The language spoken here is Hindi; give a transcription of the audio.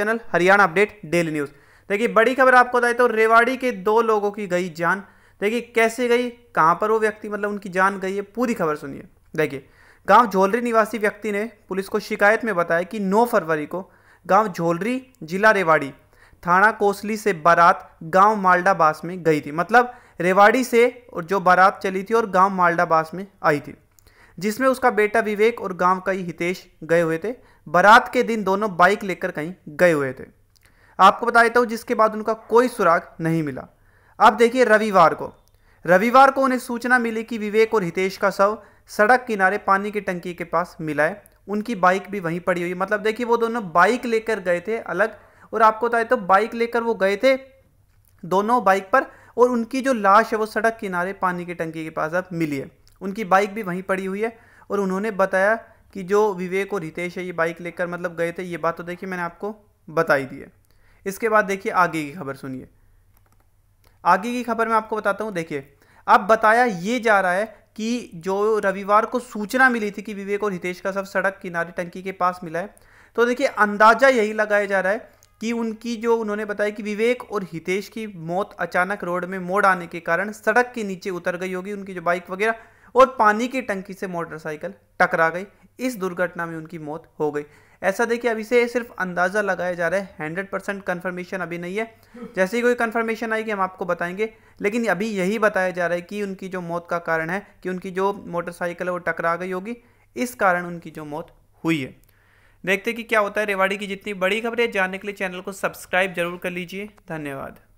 channel Haryana update daily news देखिए बड़ी खबर आपको बताए तो रेवाड़ी के दो लोगों की गई जान देखिए कैसे गई कहाँ पर वो व्यक्ति मतलब उनकी जान गई है पूरी खबर सुनिए देखिए गांव झोलरी निवासी व्यक्ति ने पुलिस को शिकायत में बताया कि 9 फरवरी को गांव झोलरी जिला रेवाड़ी थाना कोसली से बारात गांव मालडाबास में गई थी मतलब रेवाड़ी से और जो बारात चली थी और गांव मालडाबास में आई थी जिसमें उसका बेटा विवेक और गांव का ही हितेश गए हुए थे बारात के दिन दोनों बाइक लेकर कहीं गए हुए थे आपको बता देता हूँ जिसके बाद उनका कोई सुराग नहीं मिला अब देखिए रविवार को रविवार को उन्हें सूचना मिली कि विवेक और हितेश का शव सड़क किनारे पानी की टंकी के पास मिला है उनकी बाइक भी वहीं पड़ी हुई मतलब देखिए वो दोनों बाइक लेकर गए थे अलग और आपको बताए तो बाइक लेकर वो गए थे दोनों बाइक पर और उनकी जो लाश है वो सड़क किनारे पानी की टंकी के पास अब मिली है उनकी बाइक भी वहीं पड़ी हुई है और उन्होंने बताया कि जो विवेक और हितेश है ये बाइक लेकर मतलब गए थे ये बात तो देखिए मैंने आपको बताई दी है इसके बाद देखिए आगे की खबर सुनिए आगे की खबर मैं आपको बताता हूँ देखिए अब बताया ये जा रहा है कि जो रविवार को सूचना मिली थी कि विवेक और हितेश का सब सड़क किनारे टंकी के पास मिला है तो देखिए अंदाज़ा यही लगाया जा रहा है कि उनकी जो उन्होंने बताया कि विवेक और हितेश की मौत अचानक रोड में मोड़ आने के कारण सड़क के नीचे उतर गई होगी उनकी जो बाइक वगैरह और पानी की टंकी से मोटरसाइकिल टकरा गई इस दुर्घटना में उनकी मौत हो गई ऐसा देखिए अभी से सिर्फ अंदाज़ा लगाया जा रहा है हंड्रेड परसेंट कन्फर्मेशन अभी नहीं है जैसे ही कोई कन्फर्मेशन आएगी हम आपको बताएंगे लेकिन अभी यही बताया जा रहा है कि उनकी जो मौत का कारण है कि उनकी जो मोटरसाइकिल है वो टकरा गई होगी इस कारण उनकी जो मौत हुई है देखते कि क्या होता है रेवाड़ी की जितनी बड़ी खबरें जानने के लिए चैनल को सब्सक्राइब जरूर कर लीजिए धन्यवाद